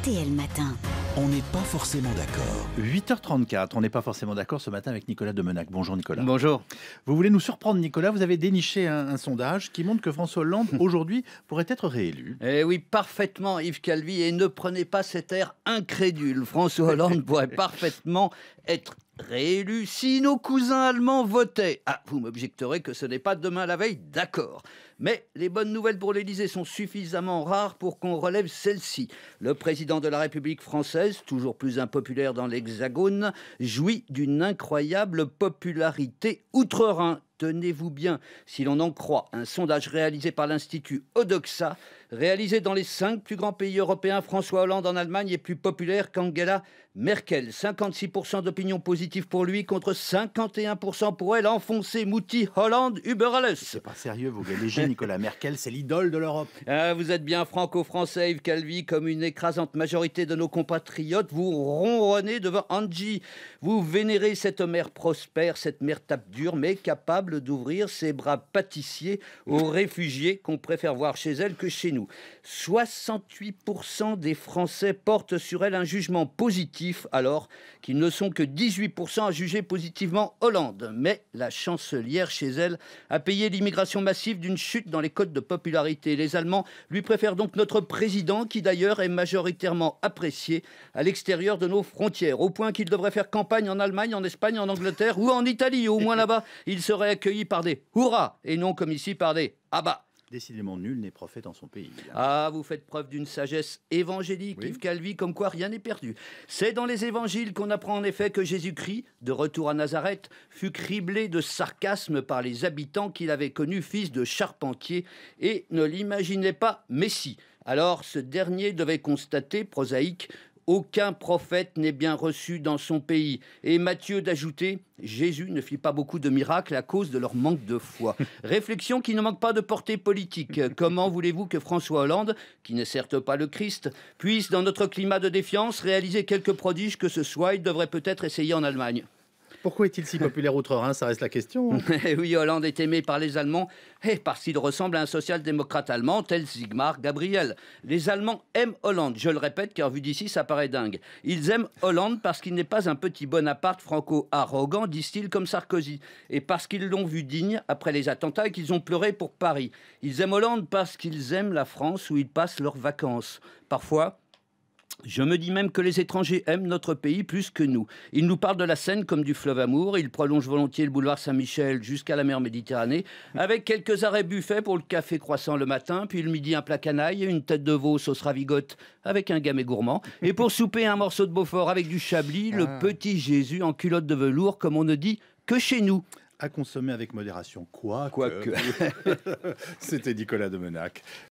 RTL Matin. On n'est pas forcément d'accord. 8h34, on n'est pas forcément d'accord ce matin avec Nicolas Demenac. Bonjour Nicolas. Bonjour. Vous voulez nous surprendre Nicolas, vous avez déniché un, sondage qui montre que François Hollande aujourd'hui pourrait être réélu. Eh oui, parfaitement Yves Calvi, et ne prenez pas cet air incrédule. François Hollande pourrait parfaitement être réélu si nos cousins allemands votaient. Ah, vous m'objecterez que ce n'est pas demain la veille, d'accord. Mais les bonnes nouvelles pour l'Elysée sont suffisamment rares pour qu'on relève celle-ci. Le président de la République française, toujours plus impopulaire dans l'Hexagone, jouit d'une incroyable popularité outre-Rhin tenez-vous bien, si l'on en croit un sondage réalisé par l'Institut Odoxa, réalisé dans les cinq plus grands pays européens, François Hollande en Allemagne est plus populaire qu'Angela Merkel. 56% d'opinion positive pour lui contre 51% pour elle. Enfoncé, Mouti, Hollande, Uberalus. C'est pas sérieux, vous galégez Nicolas Merkel, c'est l'idole de l'Europe. Ah, vous êtes bien franco-français, Yves Calvi, comme une écrasante majorité de nos compatriotes. Vous ronronnez devant Angie. Vous vénérez cette mère prospère, cette mère tape dure, mais capable d'ouvrir ses bras pâtissiers aux réfugiés qu'on préfère voir chez elle que chez nous. 68% des Français portent sur elle un jugement positif, alors qu'ils ne sont que 18% à juger positivement Hollande. Mais la chancelière chez elle a payé l'immigration massive d'une chute dans les codes de popularité. Les Allemands lui préfèrent donc notre président, qui d'ailleurs est majoritairement apprécié à l'extérieur de nos frontières, au point qu'il devrait faire campagne en Allemagne, en Espagne, en Angleterre ou en Italie. Au moins là-bas, il serait accueilli par des hurrahs et non comme ici par des Abba ». Décidément, nul n'est prophète en son pays. Ah, vous faites preuve d'une sagesse évangélique, Yves Calvi, comme quoi rien n'est perdu. C'est dans les évangiles qu'on apprend en effet que Jésus-Christ, de retour à Nazareth, fut criblé de sarcasme par les habitants qu'il avait connus fils de charpentier et ne l'imaginait pas Messie. Alors, ce dernier devait constater, prosaïque, aucun prophète n'est bien reçu dans son pays. Et Matthieu d'ajouter Jésus ne fit pas beaucoup de miracles à cause de leur manque de foi. Réflexion qui ne manque pas de portée politique. Comment voulez-vous que François Hollande, qui n'est certes pas le Christ, puisse, dans notre climat de défiance, réaliser quelques prodiges que ce soit Il devrait peut-être essayer en Allemagne. Pourquoi est-il si populaire outre-Rhin Ça reste la question. Hein. Eh oui, Hollande est aimé par les Allemands et parce qu'il ressemble à un social-démocrate allemand tel Sigmar Gabriel. Les Allemands aiment Hollande, je le répète, car vu d'ici, ça paraît dingue. Ils aiment Hollande parce qu'il n'est pas un petit Bonaparte franco-arrogant, disent-ils, comme Sarkozy, et parce qu'ils l'ont vu digne après les attentats et qu'ils ont pleuré pour Paris. Ils aiment Hollande parce qu'ils aiment la France où ils passent leurs vacances. Parfois, je me dis même que les étrangers aiment notre pays plus que nous. Ils nous parlent de la Seine comme du fleuve Amour, ils prolongent volontiers le boulevard Saint-Michel jusqu'à la mer Méditerranée, avec quelques arrêts buffets pour le café croissant le matin, puis le midi un plat canaille, une tête de veau sauce ravigote avec un gamet gourmand, et pour souper un morceau de Beaufort avec du chablis, le ah. petit Jésus en culotte de velours, comme on ne dit que chez nous à consommer avec modération. Quoi, Quoi que. C'était Nicolas de Menac.